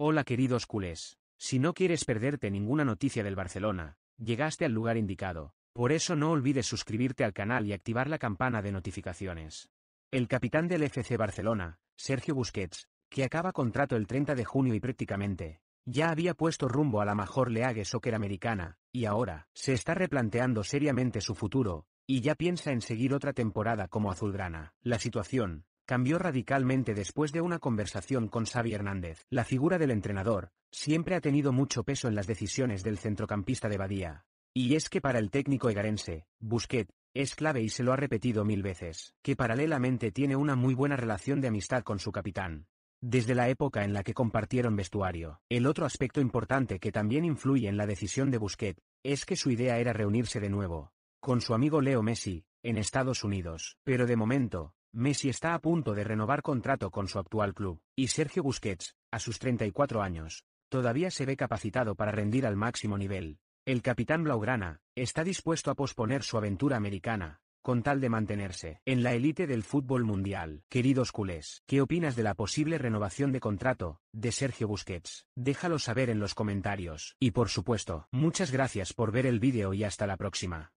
Hola queridos culés. Si no quieres perderte ninguna noticia del Barcelona, llegaste al lugar indicado. Por eso no olvides suscribirte al canal y activar la campana de notificaciones. El capitán del FC Barcelona, Sergio Busquets, que acaba contrato el 30 de junio y prácticamente, ya había puesto rumbo a la mejor League Soccer americana, y ahora, se está replanteando seriamente su futuro, y ya piensa en seguir otra temporada como azulgrana. La situación, cambió radicalmente después de una conversación con Xavi Hernández. La figura del entrenador, siempre ha tenido mucho peso en las decisiones del centrocampista de Badía. Y es que para el técnico egarense, Busquet, es clave y se lo ha repetido mil veces, que paralelamente tiene una muy buena relación de amistad con su capitán. Desde la época en la que compartieron vestuario. El otro aspecto importante que también influye en la decisión de Busquet, es que su idea era reunirse de nuevo, con su amigo Leo Messi, en Estados Unidos. Pero de momento, Messi está a punto de renovar contrato con su actual club, y Sergio Busquets, a sus 34 años, todavía se ve capacitado para rendir al máximo nivel. El capitán Blaugrana, está dispuesto a posponer su aventura americana, con tal de mantenerse en la élite del fútbol mundial. Queridos culés, ¿qué opinas de la posible renovación de contrato de Sergio Busquets? Déjalo saber en los comentarios. Y por supuesto, muchas gracias por ver el vídeo y hasta la próxima.